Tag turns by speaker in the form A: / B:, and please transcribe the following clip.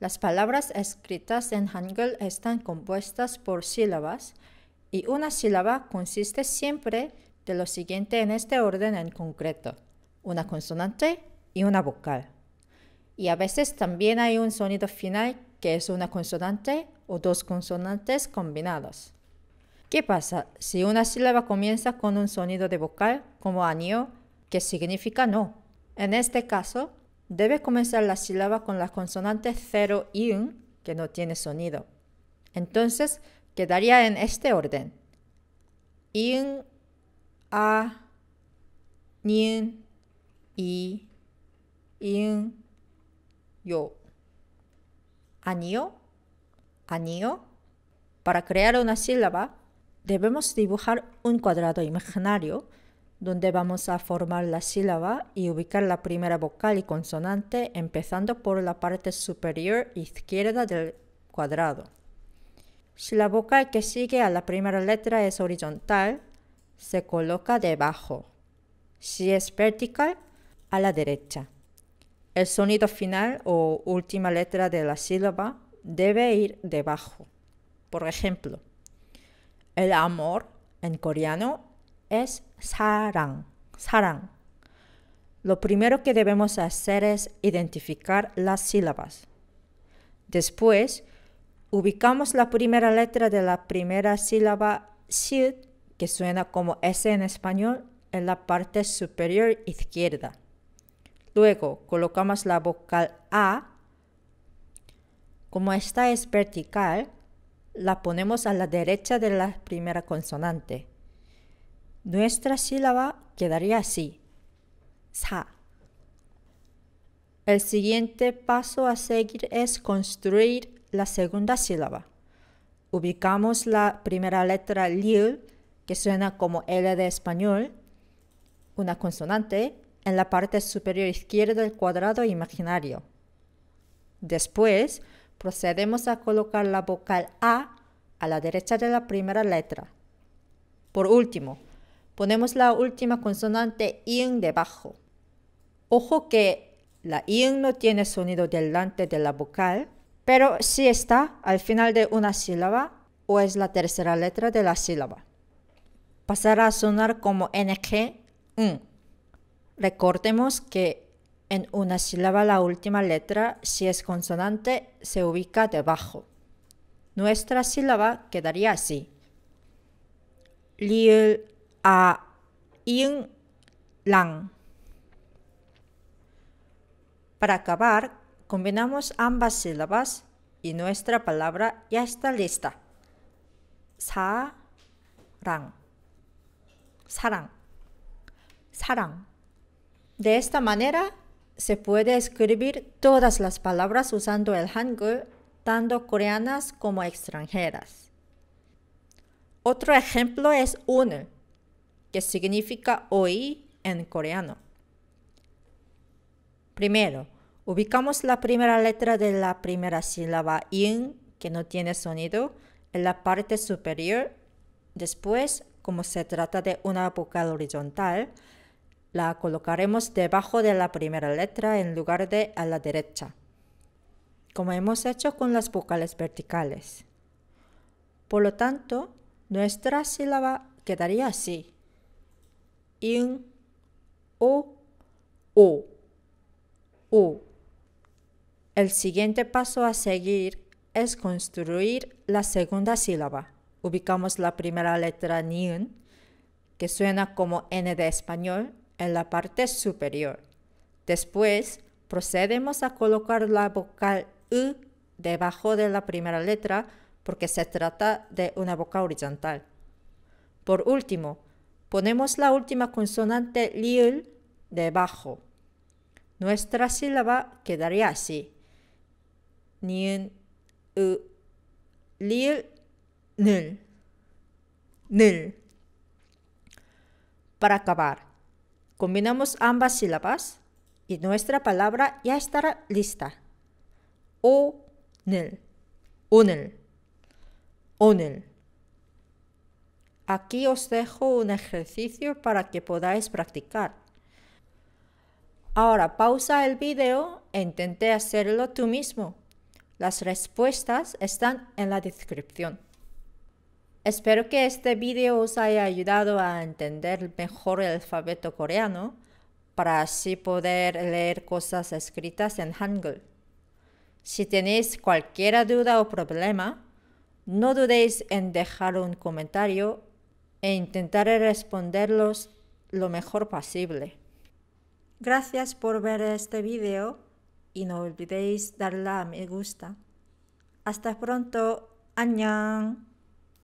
A: Las palabras escritas en Hangul están compuestas por sílabas y una sílaba consiste siempre de lo siguiente en este orden en concreto, una consonante y una vocal. Y a veces también hay un sonido final que es una consonante o dos consonantes combinados. ¿Qué pasa si una sílaba comienza con un sonido de vocal como anio, que significa no? En este caso, debe comenzar la sílaba con las consonantes 0 y un que no tiene sonido. Entonces, quedaría en este orden. a, i, yo. Anio, anio. Para crear una sílaba, debemos dibujar un cuadrado imaginario donde vamos a formar la sílaba y ubicar la primera vocal y consonante empezando por la parte superior izquierda del cuadrado. Si la vocal que sigue a la primera letra es horizontal, se coloca debajo. Si es vertical, a la derecha. El sonido final o última letra de la sílaba debe ir debajo. Por ejemplo, el amor en coreano es sarang, Lo primero que debemos hacer es identificar las sílabas. Después, ubicamos la primera letra de la primera sílaba sid, que suena como S en español, en la parte superior izquierda. Luego, colocamos la vocal A. Como esta es vertical, la ponemos a la derecha de la primera consonante. Nuestra sílaba quedaría así. Sa. El siguiente paso a seguir es construir la segunda sílaba. Ubicamos la primera letra l, que suena como L de español, una consonante, en la parte superior izquierda del cuadrado imaginario. Después, procedemos a colocar la vocal A a la derecha de la primera letra. Por último, ponemos la última consonante ing debajo. Ojo que la ing no tiene sonido delante de la vocal, pero sí está al final de una sílaba o es la tercera letra de la sílaba. Pasará a sonar como ng, ng. Recordemos que en una sílaba la última letra, si es consonante, se ubica debajo. Nuestra sílaba quedaría así. "-lil" a Yin Lang. Para acabar, combinamos ambas sílabas y nuestra palabra ya está lista. SA-RANG SARANG SARANG De esta manera se puede escribir todas las palabras usando el Hangul, tanto coreanas como extranjeras. Otro ejemplo es un que significa hoy en coreano. Primero, ubicamos la primera letra de la primera sílaba in, que no tiene sonido, en la parte superior. Después, como se trata de una vocal horizontal, la colocaremos debajo de la primera letra en lugar de a la derecha, como hemos hecho con las vocales verticales. Por lo tanto, nuestra sílaba quedaría así u. El siguiente paso a seguir es construir la segunda sílaba. Ubicamos la primera letra NIN, que suena como N de español, en la parte superior. Después, procedemos a colocar la vocal U debajo de la primera letra porque se trata de una boca horizontal. Por último, ponemos la última consonante liul debajo. Nuestra sílaba quedaría así. ni u, liul, nil, Para acabar, combinamos ambas sílabas y nuestra palabra ya estará lista. O, nul, U-nel. Unel. onel Aquí os dejo un ejercicio para que podáis practicar. Ahora pausa el vídeo e intenté hacerlo tú mismo. Las respuestas están en la descripción. Espero que este vídeo os haya ayudado a entender mejor el alfabeto coreano para así poder leer cosas escritas en Hangul. Si tenéis cualquier duda o problema, no dudéis en dejar un comentario e intentaré responderlos lo mejor posible. Gracias por ver este video y no olvidéis darle a me gusta. Hasta pronto. añan